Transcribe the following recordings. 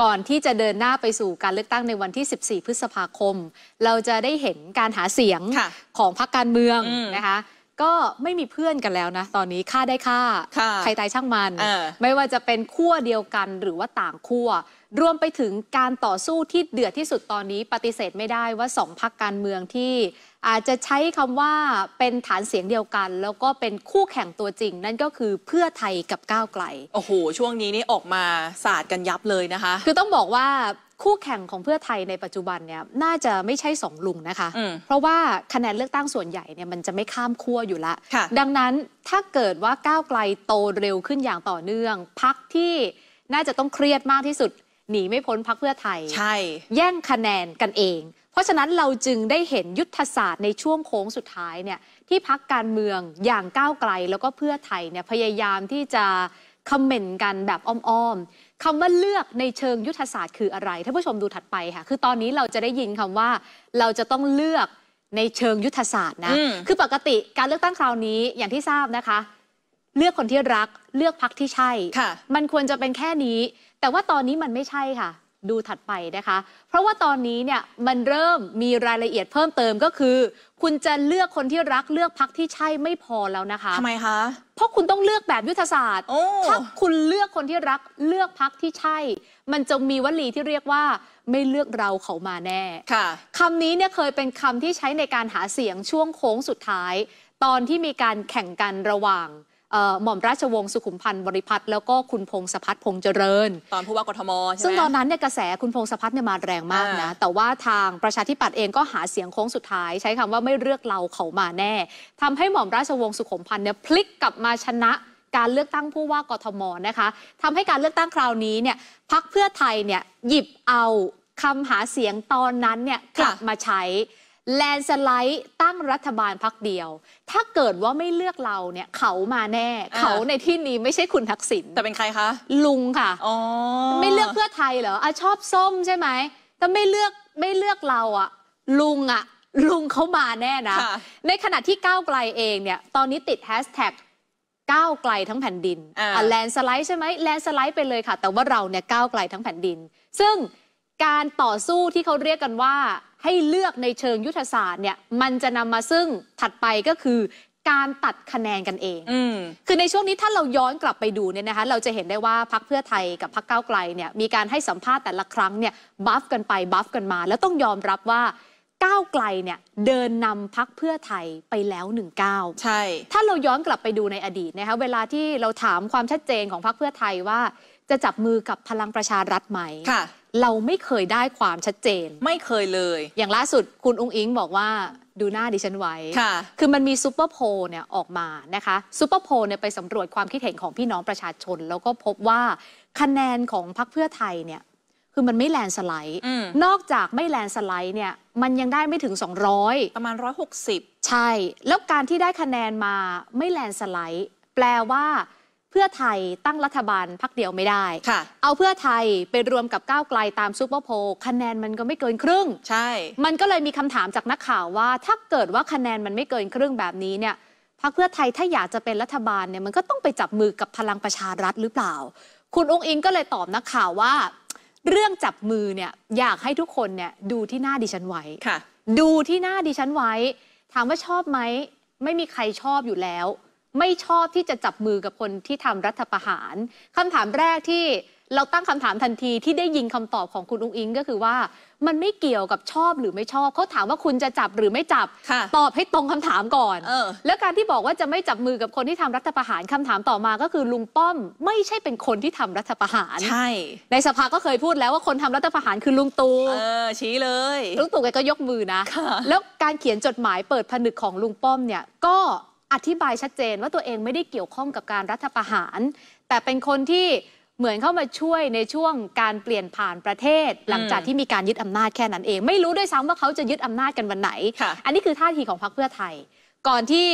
ก่อนที่จะเดินหน้าไปสู่การเลือกตั้งในวันที่ 14 พฤษภาคม เราจะได้เห็นการหาเสียงของพรรคการเมืองนะคะ ก็ไม่มีเพื่อนกันแล้วนะ ตอนนี้ค่าได้ค่า ใครตายช่างมัน ไม่ว่าจะเป็นขั้วเดียวกันหรือว่าต่างขั้วรวมไปถึงการต่อสู้ที่เดือดที่สุดตอนนี้ปฏิเสธไม่ได้ว่าสองพักการเมืองที่ อาจจะใช้คำว่าเป็นฐานเสียงเดียวกัน แล้วก็เป็นคู่แข่งตัวจริง นั่นก็คือเพื่อไทยกับก้าวไกล โอ้โห ช่วงนี้นี่ออกมาสาดกันยับเลยนะคะ คือต้องบอกว่าคู่แข่งของเพื่อไทยในปัจจุบันเนี่ยน่าจะไม่ใช่สองลุงนะคะ เพราะว่าคะแนนเลือกตั้งส่วนใหญ่เนี่ยมันจะไม่ข้ามขั้วอยู่ละดังนั้นถ้าเกิดว่าก้าวไกลโตเร็วขึ้นอย่างต่อเนื่องพักที่น่าจะต้องเครียดมากที่สุดหนีไม่พ้นพักเพื่อไทยใช่แย่งคะแนนกันเอง เพราะฉะนั้นเราจึงได้เห็นยุทธศาสตร์ในช่วงโค้งสุดท้ายเนี่ย ที่พักการเมืองอย่างก้าวไกลแล้วก็เพื่อไทยเนี่ยพยายามที่จะคอมเมนต์กันแบบอ้อมๆคำว่าเลือกในเชิงยุทธศาสตร์คืออะไรท่านผู้ชมดูถัดไปค่ะคือตอนนี้เราจะได้ยินคำว่าเราจะต้องเลือกในเชิงยุทธศาสตร์นะคือปกติการเลือกตั้งคราวนี้อย่างที่ทราบนะคะเลือกคนที่รักเลือกพักที่ใช่ มันควรจะเป็นแค่นี้ แต่ว่าตอนนี้มันไม่ใช่ค่ะ ดูถัดไปนะคะ เพราะว่าตอนนี้เนี่ยมันเริ่มมีรายละเอียดเพิ่มเติมก็คือ คุณจะเลือกคนที่รักเลือกพักที่ใช่ไม่พอแล้วนะคะทำไมคะเพราะคุณต้องเลือกแบบยุทธศาสตร์ถ้าคุณเลือกคนที่รักเลือกพักที่ใช่ มันจะมีวลีที่เรียกว่า ไม่เลือกเราเขามาแน่ค่ะคำนี้เนี่ยเคยเป็นคำที่ใช้ในการหาเสียงช่วงโค้งสุดท้าย ตอนที่มีการแข่งกันระหว่างหม่อมราชวงศ์สุขุมพันธ์บริพัตรแล้วก็คุณพงศพัฒน์พงษ์เจริญ ตอนผู้ว่ากทมใช่ไหมซึ่งตอนนั้นเนี่ยกระแสคุณพงศพัฒน์เนี่ยมาแรงมากนะ แต่ว่าทางประชาธิปัตย์เองก็หาเสียงโค้งสุดท้าย ใช้คำว่าไม่เลือกเราเขามาแน่ ทำให้หม่อมราชวงศ์สุขุมพันธ์เนี่ยพลิกกลับมาชนะ การเลือกตั้งผู้ว่ากทมนะคะทำให้การเลือกตั้งคราวนี้เนี่ยพักเพื่อไทยเนี่ยหยิบเอาคำหาเสียงตอนนั้นเนี่ยกลับมาใช้แลนสไลด์ตั้งรัฐบาลพักเดียว ถ้าเกิดว่าไม่เลือกเราเนี่ยเขามาแน่ เขาในที่นี้ไม่ใช่คุณทักษิณแต่เป็นใครคะลุงค่ะอ๋อไม่เลือกเพื่อไทยเหรออ่ะชอบส้มใช่ไหมแต่ไม่เลือกไม่เลือกเราอ่ะ ลุงอ่ะ ลุงเขามาแน่นะ ในขณะที่ก้าวไกลเองเนี่ย ตอนนี้ติดแฮชแท็กก้าวไกลทั้งแผ่นดินอ่าแลนสไลด์ใช่ไหมแลนสไลด์ไปเลยค่ะแต่ว่าเราเนี่ยก้าวไกลทั้งแผ่นดิน ซึ่งการต่อสู้ที่เขาเรียกกันว่าให้เลือกในเชิงยุทธศาสตร์เนี่ยมันจะนำมาซึ่งถัดไปก็คือ การตัดคะแนนกันเองอคือในช่วงนี้ถ้าเราย้อนกลับไปดูเนี่ยนะคะเราจะเห็นได้ว่าพักเพื่อไทยกับพักเก้าไกลเนี่ยมีการให้สัมภาษณ์แต่ละครั้งเนี่ยบัฟกันไปบัฟกันมา แล้วต้องยอมรับว่าก้าวไกลเนี่ยเดินนำพักเพื่อไทยไปแล้วหนึ่งก้าใช่ ถ้าเราย้อนกลับไปดูในอดีตนะคะเวลาที่เราถามความชัดเจนของพักเพื่อไทยว่า จะจับมือกับพลังประชารัฐไหมค่ะเราไม่เคยได้ความชัดเจน ไม่เคยเลย อย่างล่าสุดคุณอุ้งอิงบอกว่า ดูหน้าดิฉันไว้ค่ะคือมันมีซูเปอร์โพลเนี่ย ออกมานะคะซูเปอร์โพลเนี่ย ไปสำรวจความคิดเห็นของพี่น้องประชาชน แล้วก็พบว่าคะแนนของพรรคเพื่อไทยเนี่ย คือมันไม่แลนสไลด์นอกจากไม่แลนสไลด์เนี่ยมันยังได้ไม่ถึง 200 ประมาณ 160 ใช่ แล้วการที่ได้คะแนนมาไม่แลนสไลด์ แปลว่าเพื่อไทยตั้งรัฐบาลพักเดียวไม่ได้ค่ะ เอาเพื่อไทยไปรวมกับก้าวไกลตามซูเปอร์โพลคะแนนมันก็ไม่เกินครึ่ง ใช่ มันก็เลยมีคำถามจากนักข่าวว่า ถ้าเกิดว่าคะแนนมันไม่เกินครึ่งแบบนี้เนี่ยพักเพื่อไทยถ้าอยากจะเป็นรัฐบาลเนี่ยมันก็ต้องไปจับมือกับพลังประชารัฐหรือเปล่า คุณองค์อิงก็เลยตอบนักข่าวว่า เรื่องจับมือเนี่ยอยากให้ทุกคนเนี่ยดูที่หน้าดิฉันไว้ค่ะ ดูที่หน้าดิฉันไว้ ถามว่าชอบไหมไม่มีใครชอบอยู่แล้วไม่ชอบที่จะจับมือกับคนที่ทำรัฐประหาร คำถามแรกที่เราตั้งคำถามทันทีที่ได้ยินคำตอบของคุณอุ้งอิงก็คือว่า มันไม่เกี่ยวกับชอบหรือไม่ชอบ เขาถามว่าคุณจะจับหรือไม่จับ ตอบให้ตรงคำถามก่อนออแล้วการที่บอกว่าจะไม่จับมือกับคนที่ทำรัฐประหาร คำถามต่อมาก็คือลุงป้อมไม่ใช่เป็นคนที่ทำรัฐประหารใช่ในสภาก็เคยพูดแล้วว่าคนทำรัฐประหารคือลุงตู่ชี้เลยลุงตู่กก็ยกมือนะะแล้วการเขียนจดหมายเปิดผนึกของลุงป้อมเนี่ยก็อธิบายชัดเจนว่าตัวเองไม่ได้เกี่ยวข้องกับการรัฐประหาร แต่เป็นคนที่เหมือนเข้ามาช่วยในช่วงการเปลี่ยนผ่านประเทศ หลังจากที่มีการยึดอำนาจแค่นั้นเอง ไม่รู้ด้วยซ้ำว่าเขาจะยึดอำนาจกันวันไหน อันนี้คือท่าทีของพรรคเพื่อไทย ก่อนที่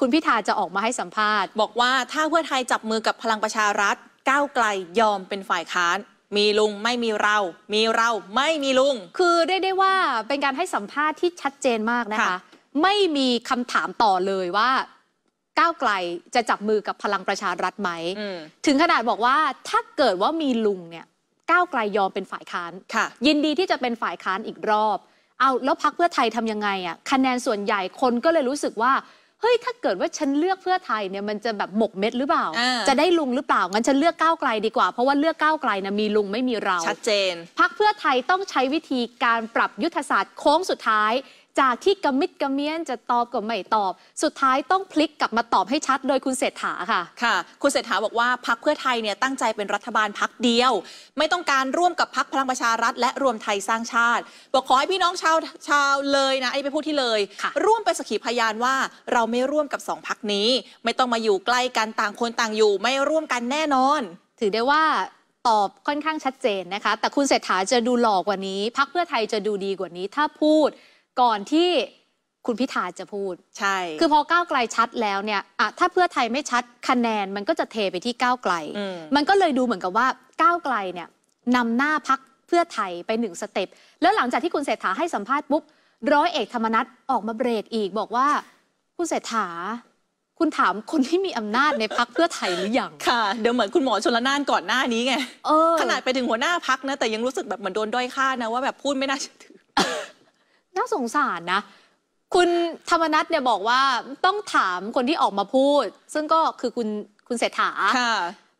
คุณพิธาจะออกมาให้สัมภาษณ์ บอกว่าถ้าเพื่อไทยจับมือกับพลังประชารัฐ ก้าวไกลยอมเป็นฝ่ายค้าน มีลุงไม่มีเรา มีเราไม่มีลุงคือได้ได้ว่าเป็นการให้สัมภาษณ์ที่ชัดเจนมากนะคะ ไม่มีคำถามต่อเลยว่าก้าวไกลจะจับมือกับพลังประชารัฐไหมถึงขนาดบอกว่าถ้าเกิดว่ามีลุงเนี่ยก้าวไกลยอมเป็นฝ่ายค้านยินดีที่จะเป็นฝ่ายค้านอีกรอบเอาแล้วพักเพื่อไทยทํำยังไงอะ่ะคะแนนส่วนใหญ่คนก็เลยรู้สึกว่าเฮ้ยถ้าเกิดว่าฉันเลือกเพื่อไทยเนี่ยมันจะแบบหมกเม็ดหรือเปล่า จะได้ลุงหรือเปล่างั้นฉันเลือกก้าวไกลดีกว่า เพราะว่าเลือกก้าวไกลนะมีลุงไม่มีเรา ชัดเจนพักเพื่อไทยต้องใช้วิธีการปรับยุทธศาสตร์โค้งสุดท้ายจากที่กระมิดกระเมี้ยนจะตอบก็ไม่ตอบ สุดท้ายต้องพลิกกลับมาตอบให้ชัดโดยคุณเศรษฐาค่ะ ค่ะ คุณเศรษฐาบอกว่าพักเพื่อไทยเนี่ยตั้งใจเป็นรัฐบาลพักเดียว ไม่ต้องการร่วมกับพักพลังประชารัฐ และรวมไทยสร้างชาติ บอกขอให้พี่น้องชาวชาวเลยนะไอ้ไปพูดที่เลย ร่วมไปสนสขีพยานว่า เราไม่ร่วมกับสองพักนี้ ไม่ต้องมาอยู่ใกล้กันต่างคนต่างอยู่ ไม่ร่วมกันแน่นอน ถือได้ว่าตอบค่อนข้างชัดเจนนะคะ แต่คุณเศรษฐาจะดูหลอกกว่านี้พักเพื่อไทยจะดูดีกว่านี้ถ้าพูดก่อนที่คุณพิธาจะพูด ใช่ คือพอก้าวไกลชัดแล้วเนี่ยอะถ้าเพื่อไทยไม่ชัดคะแนนมันก็จะเทไปที่ก้าวไกลมันก็เลยดูเหมือนกับว่าก้าวไกลเนี่ยนำหน้าพักเพื่อไทยไปหนึ่งสเต็ปแล้วหลังจากที่คุณเศรษฐาให้สัมภาษณ์ปุ๊บร้อยเอกธรรมนัฐออกมาเบรกอีกบอกว่าคุณเศรษฐา คุณถามคนที่มีอำนาจในพักเพื่อไทยหรือยังค่ะ เดี๋ยวเหมือนคุณหมอชนละนานก่อนหน้านี้ไงขนาดไปถึงหัวหน้าพักนะแต่ยังรู้สึกแบบเหมือนโดนด้อยค่านะว่าแบบพูดไม่น่าเชื่อถือน่าสงสารนะคุณธรรมนัทเนี่ยบอกว่าต้องถามคนที่ออกมาพูด ซึ่งก็คือคุณ คุณเศรษฐา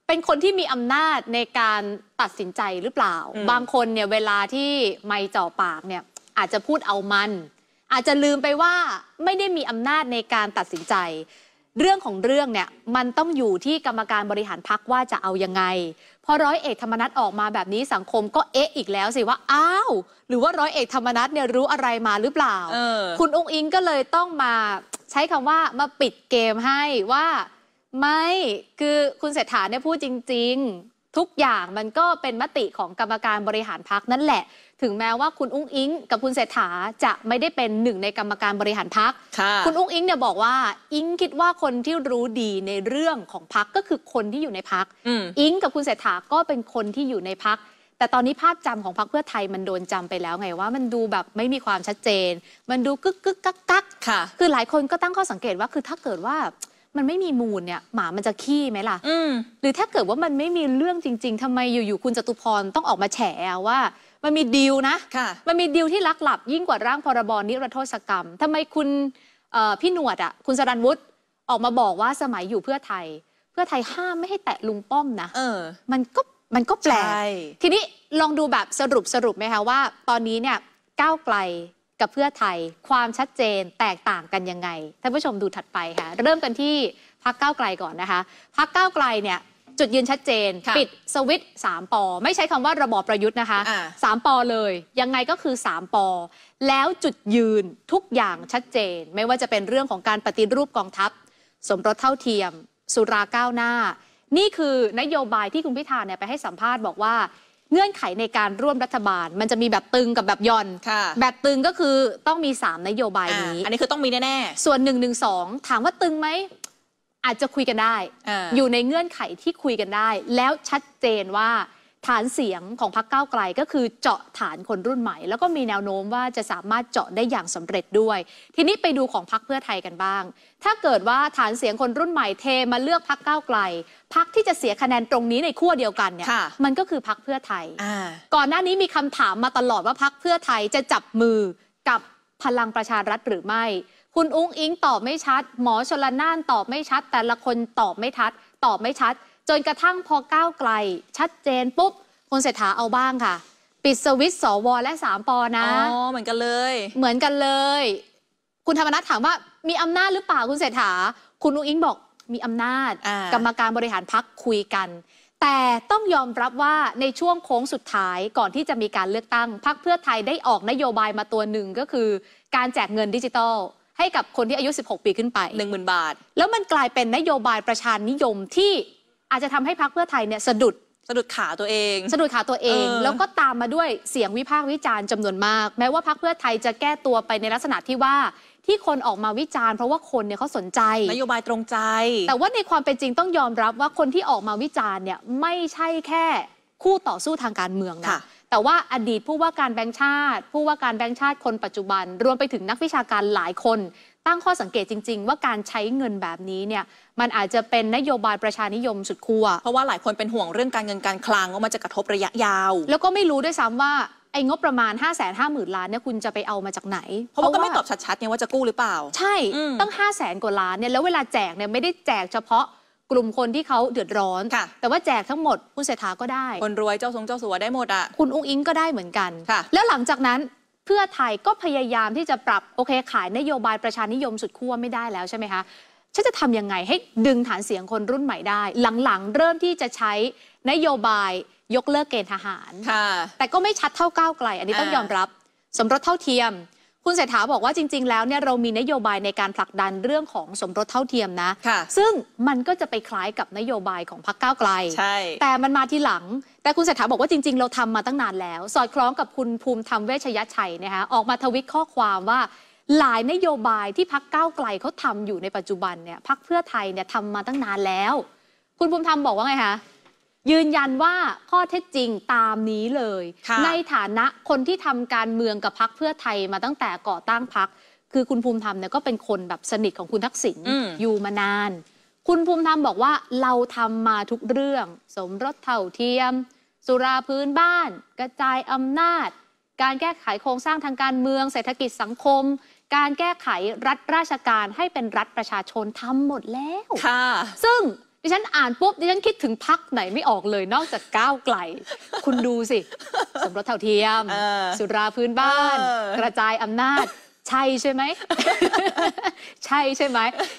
เป็นคนที่มีอำนาจในการตัดสินใจหรือเปล่า บางคนเนี่ย เวลาที่ไม่จ่อปากเนี่ย อาจจะพูดเอามัน อาจจะลืมไปว่าไม่ได้มีอำนาจในการตัดสินใจเรื่องของเรื่องเนี่ยมันต้องอยู่ที่กรรมการบริหารพักว่าจะเอายังไง พอร้อยเอกธรรมนัฐออกมาแบบนี้สังคมก็เอ๊ะอีกแล้วสิว่าอ้าวหรือว่าร้อยเอกธรรมนัฐเนี่ยรู้อะไรมาหรือเปล่า คุณองค์อิงก็เลยต้องมาใช้คำว่ามาปิดเกมให้ว่าไม่คือคุณเศรษฐาเนี่ยพูดจริง ๆ ทุกอย่างมันก็เป็นมติของกรรมการบริหารพักนั่นแหละถึงแม้ว่าคุณอุ้งอิง กับคุณเศรษฐาจะไม่ได้เป็นหนึ่งในกรรมการบริหารพัก คุณอุ้งอิงเนี่ยบอกว่า อิงคิดว่าคนที่รู้ดีในเรื่องของพักก็คือคนที่อยู่ในพักอิงกับคุณเศรษฐาก็เป็นคนที่อยู่ในพัก แต่ตอนนี้ภาพจำของพรรคเพื่อไทยมันโดนจำไปแล้วไงว่ามันดูแบบไม่มีความชัดเจน มันดูกึกกึกกักกักค่ะ คือหลายคนก็ตั้งข้อสังเกตว่าคือถ้าเกิดว่ามันไม่มีมูลเนี่ยหมามันจะขี้ไหมล่ะหรือถ้าเกิดว่ามันไม่มีเรื่องจริง ๆ ทำไมอยู่ๆคุณจตุพรต้องออกมาแฉว่ามันมีดีลนะ มันมีดีลที่ลักลับยิ่งกว่าร่างพรบ นิรโทษกรรม ทำไมคุณพี่หนวดอ่ะ คุณสรันวุฒิออกมาบอกว่าสมัยอยู่เพื่อไทย เพื่อไทยห้าม ไม่ให้แตะลุงป้อมนะออ มันก็ มันก็แปลกทีนี้ลองดูแบบสรุปสรุปไหมคะ ว่าตอนนี้เนี่ยก้าวไกลกับเพื่อไทย ความชัดเจน แตกต่างกันยังไงท่านผู้ชมดูถัดไปค่ะ เริ่มกันที่พักก้าวไกลก่อนนะคะพักก้าวไกลเนี่ยจุดยืนชัดเจนปิดสวิตสามปอ ไม่ใช้คำว่าระบอบประยุทธ์นะคะสามปอเลย ยังไงก็คือสามปอ แล้วจุดยืนทุกอย่างชัดเจน ไม่ว่าจะเป็นเรื่องของการปฏิรูปกองทัพ สมรสเท่าเทียม สุราก้าวหน้า นี่คือนโยบายที่คุณพิธาเนี่ยไปให้สัมภาษณ์บอกว่าเงื่อนไขในการร่วมรัฐบาล มันจะมีแบบตึงกับแบบย่อนแบบตึงก็คือต้องมี3นโยบายนี้อันนี้คือต้องมีแน่ส่วน1นึถามว่าตึงไหมอาจจะคุยกันได้อยู่ในเงื่อนไขที่คุยกันได้ แล้วชัดเจนว่าฐานเสียงของพรรคก้าวไกลก็คือเจาะฐานคนรุ่นใหม่ แล้วก็มีแนวโน้มว่าจะสามารถเจาะได้อย่างสำเร็จด้วย ทีนี้ไปดูของพรรคเพื่อไทยกันบ้าง ถ้าเกิดว่าฐานเสียงคนรุ่นใหม่เทมาเลือกพรรคก้าวไกลพรรคที่จะเสียคะแนนตรงนี้ในขั้วเดียวกันเนี่ยมันก็คือพรรคเพื่อไทยก่อนหน้านี้มีคำถามมาตลอดว่าพรรคเพื่อไทยจะจับมือกับพลังประชารัฐหรือไม่คุณอุ้งอิงตอบไม่ชัด หมอชลน่านตอบไม่ชัด แต่ละคนตอบไม่ทัดตอบไม่ชัด จนกระทั่งพอก้าวไกล ชัดเจนปุ๊บ คุณเศรษฐาเอาบ้างค่ะ ปิดสวิตสวและสามปอนะอ๋อเหมือนกันเลย เหมือนกันเลย คุณธรรมนัฐถามว่ามีอำนาจหรือเปล่าคุณเศรษฐาคุณอุ้งอิงบอกมีอำนาจกรรมการบริหารพักคุยกัน แต่ต้องยอมรับว่าในช่วงโค้งสุดท้ายก่อนที่จะมีการเลือกตั้งพักเพื่อไทยได้ออกนโยบายมาตัวหนึ่งก็คือการแจกเงินดิจิตอลให้กับคนที่อายุ 16 ปีขึ้นไป 10,000 บาท แล้วมันกลายเป็นนโยบายประชานิยมที่อาจจะทำให้พรรคเพื่อไทยเนี่ยสะดุดสะดุดขาตัวเอง สะดุดขาตัวเอง แล้วก็ตามมาด้วยเสียงวิพากษ์วิจารณ์จำนวนมาก แม้ว่าพรรคเพื่อไทยจะแก้ตัวไปในลักษณะที่ว่าที่คนออกมาวิจารณ์เพราะว่าคนเนี่ยเขาสนใจนโยบายตรงใจ แต่ว่าในความเป็นจริงต้องยอมรับว่าคนที่ออกมาวิจารณ์เนี่ยไม่ใช่แค่คู่ต่อสู้ทางการเมืองนะะแต่ว่าอดีตผู้ว่าการแบงค์ชาติ ผู้ว่าการแบงค์ชาติคนปัจจุบัน รวมไปถึงนักวิชาการหลายคนตั้งข้อสังเกตจริงๆ ว่าการใช้เงินแบบนี้เนี่ยมันอาจจะเป็นนโยบายประชานิยมสุดขั้วเพราะว่าหลายคนเป็นห่วงเรื่องการเงินการคลังว่ามันจะกระทบระยะยาว แล้วก็ไม่รู้ด้วยซ้ำว่าไอ้งบประมาณ5หมื่นล้านเนี่ยคุณจะไปเอามาจากไหนเพราะว่าก็ไม่ตอบชัดๆเนี่ยว่าจะกู้หรือเปล่า ใช่ตั้ง5้าแสนกว่าล้านเนี่ยแล้วเวลาแจกเนี่ยไม่ได้แจกเฉพาะกลุ่มคนที่เขาเดือดร้อน แต่ว่าแจกทั้งหมดคุณเศรษฐาก็ได้ คนรวยเจ้าทรงเจ้าสัวได้หมดอ่ะ คุณอุ้งอิงก็ได้เหมือนกัน แล้วหลังจากนั้นเพื่อไทยก็พยายามที่จะปรับโอเคขายนโยบายประชานิยมสุดขั้วไม่ได้แล้วใช่ไหมคะฉันจะทำยังไงให้ดึงฐานเสียงคนรุ่นใหม่ได้ หลังๆเริ่มที่จะใช้นโยบายยกเลิกเกณฑ์ทหารแต่ก็ไม่ชัดเท่าก้าวไกล อันนี้ต้องยอมรับ สมรสเท่าเทียมคุณเศรษฐาบอกว่าจริง ๆ แล้วเนี่ยเรามีนโยบายในการผลักดันเรื่องของสมรสเท่าเทียมนะะซึ่งมันก็จะไปคล้ายกับนโยบายของพรรคก้าวไกลแต่มันมาทีหลัง แต่คุณเศรษฐาบอกว่าจริง ๆ เราทำมาตั้งนานแล้ว สอดคล้องกับคุณภูมิธรรมเวชยชัยนะคะออกมาทวิตข้อความว่า หลายนโยบายที่พรรคก้าวไกลเขาทำอยู่ในปัจจุบันเนี่ยพรรคเพื่อไทยเนี่ยทำมาตั้งนานแล้ว คุณภูมิธรรมบอกว่าไงคะยืนยันว่าข้อเท็จจริงตามนี้เลย ในฐานะคนที่ทำการเมืองกับพักเพื่อไทยมาตั้งแต่ก่อตั้งพัก คือคุณภูมิธรรมเนี่ยก็เป็นคนแบบสนิทของคุณทักษิณออยู่มานาน คุณภูมิธรรมบอกว่าเราทำมาทุกเรื่อง สมรสเท่าเทียม สุราพื้นบ้านกระจายอำนาจ การแก้ไขโครงสร้างทางการเมืองเศรษฐกิจสังคม การแก้ไขรัฐราชการให้เป็นรัฐประชาชนทำหมดแล้ว ค่ะ ซึ่งดิฉันอ่านปุ๊บดิฉันคิดถึงพักไหนไม่ออกเลยนอกจากก้าวไกล คุณดูสิ สมรสเท่าเทียม สุราพื้นบ้าน กระจายอำนาจ ใช่ใช่ไหม ใช่ใช่ไหม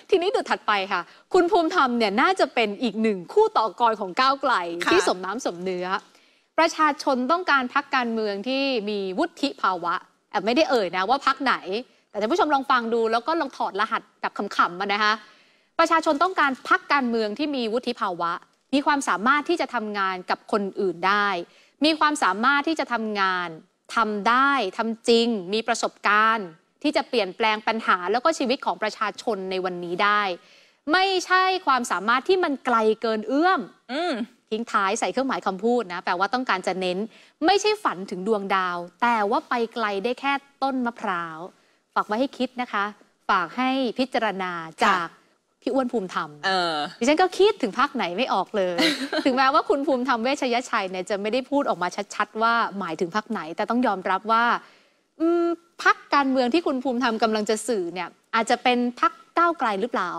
ทีนี้ดูถัดไปค่ะ คุณภูมิธรรมเนี่ยน่าจะเป็นอีกหนึ่งคู่ต่อกรของก้าวไกล ที่สมน้ำสมเนื้อ ประชาชนต้องการพักการเมืองที่มีวุฒิภาวะแอบไม่ได้เอ่ยนะว่าพักไหน แต่ท่านผู้ชมลองฟังดูแล้วก็ลองถอดรหัสแบบขำๆมานะคะประชาชนต้องการพักการเมืองที่มีวุฒิภาวะ มีความสามารถที่จะทำงานกับคนอื่นได้ มีความสามารถที่จะทำงานทำได้ทำจริง มีประสบการณ์ ที่จะเปลี่ยนแปลงปัญหา แล้วก็ชีวิตของประชาชนในวันนี้ได้ ไม่ใช่ความสามารถที่มันไกลเกินเอื้อมทิ้งท้ายใส่เครื่องหมายคำพูดนะ แปลว่าต้องการจะเน้น ไม่ใช่ฝันถึงดวงดาว แต่ว่าไปไกลได้แค่ต้นมะพร้าว ฝากไว้ให้คิดนะคะ ฝากให้พิจารณาจากพี่อ้วนภูมิธรรมดิฉันก็คิดถึงพักไหนไม่ออกเลย ถึงแม้ว่าคุณภูมิธรรมเวชยชัยเนี่ยจะไม่ได้พูดออกมาชัดๆว่าหมายถึงพักไหน แต่ต้องยอมรับว่าพักการเมืองที่คุณภูมิธรรมกำลังจะสื่อเนี่ยอาจจะเป็นพักก้าวไกลหรือเปล่า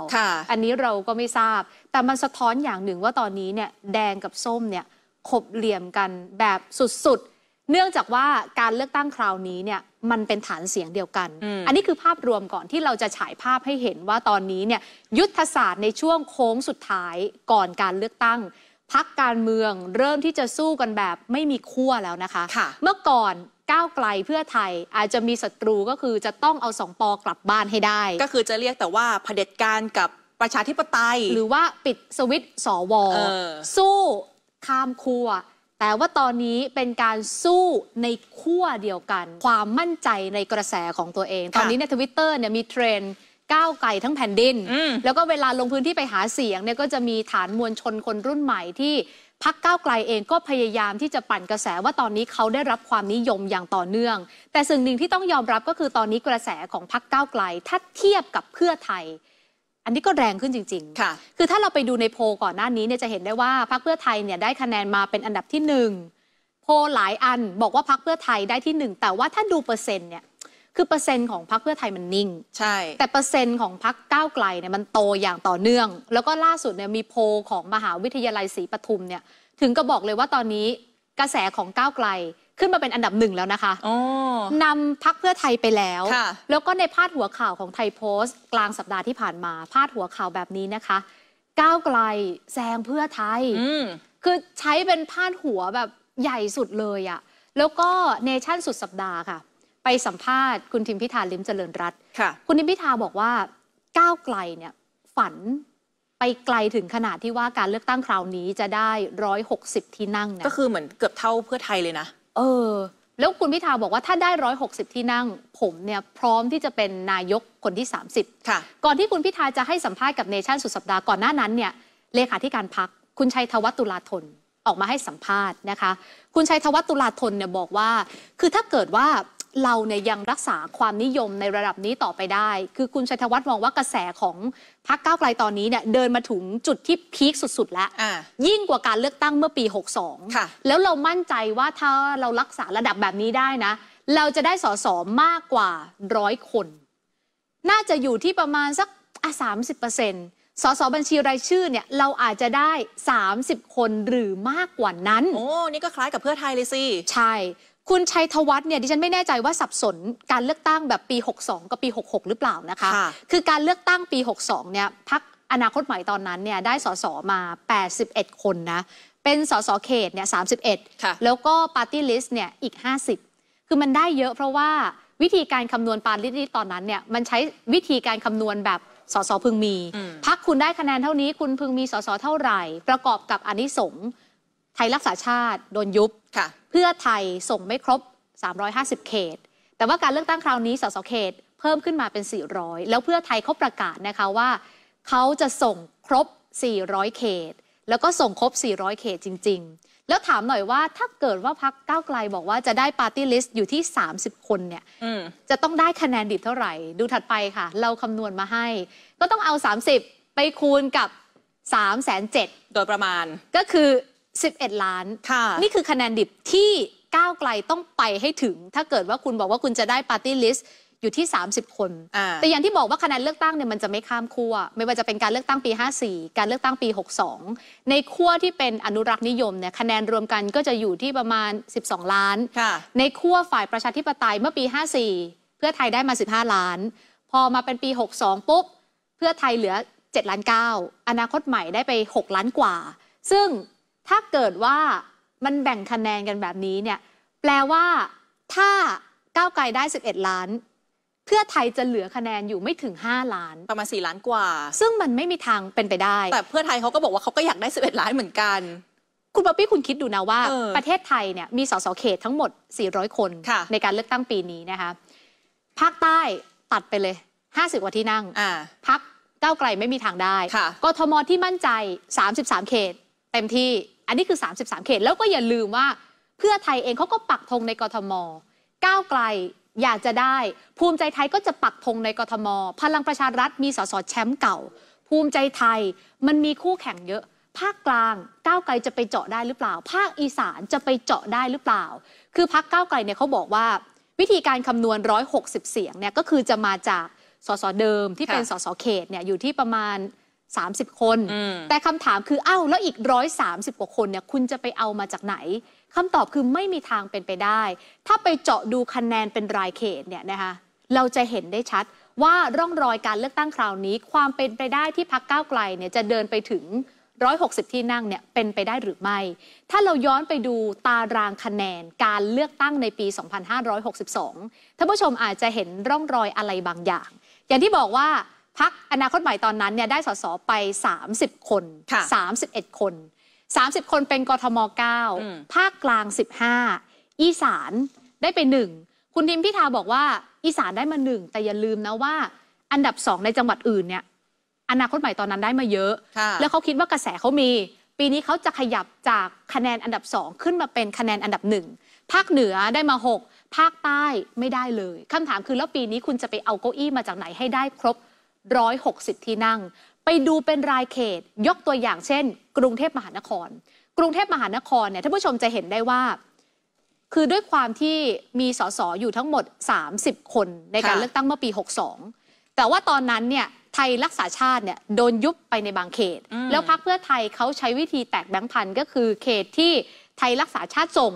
อันนี้เราก็ไม่ทราบ แต่มันสะท้อนอย่างหนึ่งว่าตอนนี้เนี่ยแดงกับส้มเนี่ยขบเหลี่ยมกันแบบสุดๆเนื่องจากว่าการเลือกตั้งคราวนี้เนี่ยมันเป็นฐานเสียงเดียวกัน อันนี้คือภาพรวมก่อนที่เราจะฉายภาพให้เห็นว่าตอนนี้เนี่ยยุทธศาสตร์ในช่วงโค้งสุดท้ายก่อนการเลือกตั้งพักการเมืองเริ่มที่จะสู้กันแบบไม่มีขั้วแล้วนะคะคะ เมื่อก่อนก้าวไกลเพื่อไทยอาจจะมีศัตรูก็คือจะต้องเอาสองปอกลับบ้านให้ได้ ก็คือจะเรียกแต่ว่าเผด็จการกับประชาธิปไตย หรือว่าปิดสวิตสอวสู้ข้ามขั้วแต่ว่าตอนนี้เป็นการสู้ในขั้วเดียวกัน ความมั่นใจในกระแสของตัวเอง ตอนนี้ในทวิตเตอร์เนี่ยมีเทรนก้าวไกลทั้งแผ่นดินแล้วก็เวลาลงพื้นที่ไปหาเสียงเนี่ยก็จะมีฐานมวลชนคนรุ่นใหม่ที่พักก้าวไกลเองก็พยายามที่จะปั่นกระแสว่าตอนนี้เขาได้รับความนิยมอย่างต่อเนื่อง แต่สิ่งหนึ่งที่ต้องยอมรับก็คือตอนนี้กระแสของพักก้าวไกลถ้าเทียบกับเพื่อไทยอันนี้ก็แรงขึ้นจริงๆ ค่ะ คือถ้าเราไปดูในโพก่อนหน้านี้เนี่ยจะเห็นได้ว่าพรรคเพื่อไทยเนี่ยได้คะแนนมาเป็นอันดับที่หนึ่งโพหลายอันบอกว่าพรรคเพื่อไทยได้ที่หนึ่งแต่ว่าถ้าดูเปอร์เซ็นต์เนี่ยคือเปอร์เซ็นต์ของพรรคเพื่อไทยมันนิ่ง ใช่ แต่เปอร์เซ็นต์ของพรรคก้าวไกลเนี่ยมันโตอย่างต่อเนื่อง แล้วก็ล่าสุดเนี่ยมีโพของมหาวิทยาลัยศรีปทุมเนี่ยถึงก็บอกเลยว่าตอนนี้กระแสของก้าวไกลขึ้นมาเป็นอันดับหนึ่งแล้วนะคะนำพักเพื่อไทยไปแล้ว แล้วก็ในพาดหัวข่าวของไทยโพสต์ กลางสัปดาห์ที่ผ่านมา พาดหัวข่าวแบบนี้นะคะ ก้าวไกลแซงเพื่อไทยคือใช้เป็นพาดหัวแบบใหญ่สุดเลยอะ แล้วก็เนชั่นสุดสัปดาห์ค่ะ ไปสัมภาษณ์คุณทิมพิธาลิมเจริญรัตน์คุณทิมพิธาบอกว่าก้าวไกลเนี่ย ฝันไปไกลถึงขนาดที่ว่าการเลือกตั้งคราวนี้จะได้160ที่นั่งเนี่ยก็คือเหมือนเกือบเท่าเพื่อไทยเลยนะเออ แล้วคุณพิธาบอกว่าถ้าได้ 160 ที่นั่ง ผมเนี่ย พร้อมที่จะเป็นนายกคนที่ 30 ค่ะ ก่อนที่คุณพิธาจะให้สัมภาษณ์กับเนชั่นสุดสัปดาห์ก่อนหน้านั้นเนี่ย เลขาธิการพักคุณชัยธวัฒตุลาธนออกมาให้สัมภาษณ์นะคะ คุณชัยธวัฒตุลาธนเนี่ยบอกว่า คือถ้าเกิดว่าเราเนี่ยยังรักษาความนิยมในระดับนี้ต่อไปได้ คือคุณชัยธวัฒน์มองว่ากระแสของพรรคก้าวไกลตอนนี้เนี่ยเดินมาถึงจุดที่พีคสุดๆแล้วยิ่งกว่าการเลือกตั้งเมื่อปี 62แล้วเรามั่นใจว่าถ้าเรารักษาระดับแบบนี้ได้นะ เราจะได้สสมากกว่าร้อยคน น่าจะอยู่ที่ประมาณสักสามสิบเปอร์เซ็นต์สสบัญชีรายชื่อเนี่ย เราอาจจะได้ 30 คนหรือมากกว่านั้นโอ้นี่ก็คล้ายกับเพื่อไทยเลยสิใช่คุณชัยธวัฒน์เนี่ยดิฉันไม่แน่ใจว่าสับสนการเลือกตั้งแบบปี 62 กับปี 66 หรือเปล่านะคะ คือการเลือกตั้งปี 62 เนี่ยพักอนาคตใหม่ตอนนั้นเนี่ย ได้สสมา 81 คนนะ เป็นสสเขตเนี่ย 31 แล้วก็ปาร์ตี้ลิสต์เนี่ย อีก 50 คือมันได้เยอะเพราะว่าวิธีการคำนวณปาร์ตี้ลิสต์ตอนนั้นเนี่ย มันใช้วิธีการคำนวณแบบสสพึงมี พักคุณได้คะแนนเท่านี้คุณพึงมีสสเท่าไหร่ ประกอบกับอนิสงส์ไทยรักษาชาติโดนยุบเพื่อไทยส่งไม่ครบ 350 เขต แต่ว่าการเลือกตั้งคราวนี้สสเขตเพิ่มขึ้นมาเป็น 400 แล้วเพื่อไทยเขาประกาศนะคะว่าเขาจะส่งครบ 400 เขต แล้วก็ส่งครบ 400 เขตจริง ๆ แล้วถามหน่อยว่าถ้าเกิดว่าพักก้าวไกลบอกว่าจะได้ปาร์ตี้ลิสต์อยู่ที่ 30 คนเนี่ยจะต้องได้คะแนนดิบเท่าไหร่ ดูถัดไปค่ะ เราคำนวณมาให้ ก็ต้องเอา 30 ไปคูณกับ3 7 0 0 0โดยประมาณก็คือ11 ล้านค่ะนี่คือคะแนนดิบที่ก้าวไกลต้องไปให้ถึง ถ้าเกิดว่าคุณบอกว่าคุณจะได้ปาร์ตี้ลิสต์อยู่ที่ 30 คน แต่อย่างที่บอกว่าคะแนนเลือกตั้งเนี่ยมันจะไม่ข้ามขั้วไม่ว่าจะเป็นการเลือกตั้งปี 54 การเลือกตั้งปี62ในขั้วที่เป็นอนุรักษ์นิยมเนี่ย คะแนนรวมกันก็จะอยู่ที่ประมาณ12 ล้านค่ะในขั้วฝ่ายประชาธิปไตยเมื่อปี54เพื่อไทยได้มา15ล้าน พอมาเป็นปี62ปุ๊บ เพื่อไทยเหลือ7ล้าน9อนาคตใหม่ได้ไป 6 ล้านกว่า ซึ่งถ้าเกิดว่ามันแบ่งคะแนนกันแบบนี้เนี่ยแปลว่าถ้าก้าวไกลได้ 11 ล้าน เพื่อไทยจะเหลือคะแนนอยู่ไม่ถึง5ล้านประมาณ4ล้านกว่า ซึ่งมันไม่มีทางเป็นไปได้แต่เพื่อไทยเขาก็บอกว่าเขาก็อยากได้ 11 ล้านเหมือนกัน คุณป๊อปปี้คุณคิดดูนะว่า ประเทศไทยเนี่ยมีสสเขตทั้งหมด400คนคในการเลือกตั้งปีนี้นะคะภาคใต้ตัดไปเลย50กว่าที่นั่งพักก้าวไกลไม่มีทางได้กทมที่มั่นใจ33เขตเต็มที่ อันนี้คือ 33 เขต แล้วก็อย่าลืมว่าเพื่อไทยเองเขาก็ปักธงในกทม ก้าวไกลอยากจะได้ ภูมิใจไทยก็จะปักธงในกทม พลังประชารัฐมีสส แชมป์เก่า ภูมิใจไทยมันมีคู่แข่งเยอะ ภาคกลางก้าวไกลจะไปเจาะได้หรือเปล่า ภาคอีสานจะไปเจาะได้หรือเปล่า คือพักก้าวไกลเนี่ยเขาบอกว่า วิธีการคำนวณ 160 เสียงเนี่ยก็คือจะมาจากสส เดิมที่เป็นสส เขตเนี่ยอยู่ที่ประมาณ30 คน แต่คำถามคืออ้าวแล้วอีก130กว่าคนเนี่ยคุณจะไปเอามาจากไหนคำตอบคือไม่มีทางเป็นไปได้ ถ้าไปเจาะดูคะแนนเป็นรายเขตเนี่ยนะคะเราจะเห็นได้ชัดว่าร่องรอยการเลือกตั้งคราวนี้ความเป็นไปได้ที่พักก้าวไกลเนี่ยจะเดินไปถึง160ที่นั่งเนี่ยเป็นไปได้หรือไม่ ถ้าเราย้อนไปดูตารางคะแนนการเลือกตั้งในปี 2562ท่านผู้ชมอาจจะเห็นร่องรอยอะไรบางอย่าง อย่างที่บอกว่าพักอนาคตใหม่ ตอนนั้นเนี่ยได้สสไป 30 คน 31 คน 30 คนเป็นกทม9ภาคกลาง 15 อีสานได้ไปหนึ่งคุณทิมพิธาบอกว่าอีสานได้มาหนึ่งแต่อย่าลืมนะว่าอันดับสองในจังหวัดอื่นเนี่ยอนาคตใหม่ ตอนนั้นได้มาเยอะ แล้วเขาคิดว่ากระแสเขามี ปีนี้เขาจะขยับจากคะแนนอันดับสองขึ้นมาเป็นคะแนนอันดับหนึ่งภาคเหนือได้มา 6 ภาคใต้ไม่ได้เลยคำถามคือแล้วปีนี้คุณจะไปเอาเก้าอี้มาจากไหนให้ได้ครบ160ที่นั่ง ไปดูเป็นรายเขตยกตัวอย่างเช่น กรุงเทพมหานคร กรุงเทพมหานครเนี่ยท่านผู้ชมจะเห็นได้ว่าคือด้วยความที่มีสสอยู่ทั้งหมด 30 คนในการเลือกตั้งเมื่อปี 62 แต่ว่าตอนนั้นเนี่ยไทยรักษาชาติเนี่ยโดนยุบไปในบางเขต แล้วพักเพื่อไทยเขาใช้วิธีแตกแบงค์พันก็คือเขตที่ไทยรักษาชาติส่ง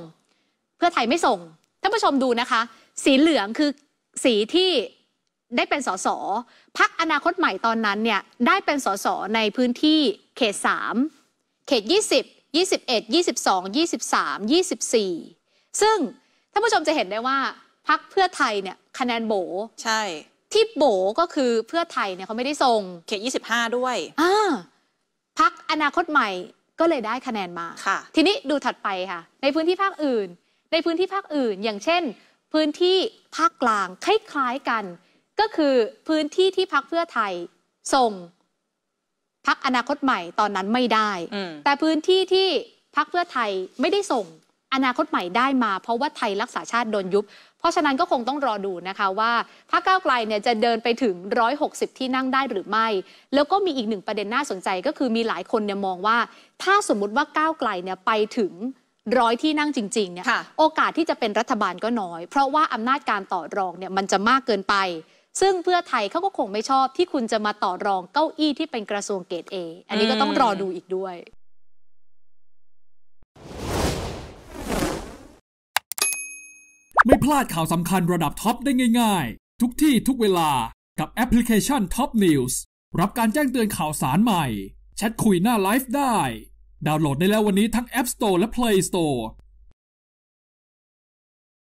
เพื่อไทยไม่ส่งท่านผู้ชมดูนะคะ สีเหลืองคือสีที่ได้เป็นสสพักอนาคตใหม่ตอนนั้นเนี่ยได้เป็นสส ในพื้นที่เขต 3 เขต20 21 22 23 24 ซึ่งท่านผู้ชมจะเห็นได้ว่าพักเพื่อไทยเนี่ยคะแนนโบ ใช่ ที่โบก็คือเพื่อไทยเนี่ยเขาไม่ได้ส่งเขต 25 ด้วยอ่าพักอนาคตใหม่ก็เลยได้คะแนนมาค่ะ ทีนี้ดูถัดไปค่ะ ในพื้นที่ภาคอื่น ในพื้นที่ภาคอื่นอย่างเช่น พื้นที่ภาคกลาง คล้าย ๆ กันก็คือ พื้นที่ที่พักเพื่อไทยส่งพักอนาคตใหม่ตอนนั้นไม่ได้ แต่พื้นที่ที่พักเพื่อไทยไม่ได้ส่งอนาคตใหม่ได้มา เพราะว่าไทยรักษาชาติโดนยุบเพราะฉะนั้นก็คงต้องรอดูนะคะว่าพักเก้าไกลเนี่ยจะเดินไปถึง 160 ที่นั่งได้หรือไม่ แล้วก็มีอีกหนึ่งประเด็นน่าสนใจก็คือมีหลายคนเนี่ยมองว่าถ้าสมมุติว่าก้าวไกลเนี่ยไปถึงร้อยที่นั่งจริงๆเนี่ยโอกาสที่จะเป็นรัฐบาลก็น้อย เพราะว่าอำนาจการต่อรองเนี่ยมันจะมากเกินไปซึ่งเพื่อไทยเขาก็คงไม่ชอบที่คุณจะมาต่อรองเก้าอี้ที่เป็นกระทรวงเกตเออันนี้ก็ต้องรอดูอีกด้วย ไม่พลาดข่าวสำคัญระดับท็อปได้ง่าย ๆทุกที่ทุกเวลากับแอปพลิเคชัน Top News รับการแจ้งเตือนข่าวสารใหม่ แชทคุยหน้าไลฟ์ได้ ดาวน์โหลดได้แล้ววันนี้ทั้ง App Store และ Play Store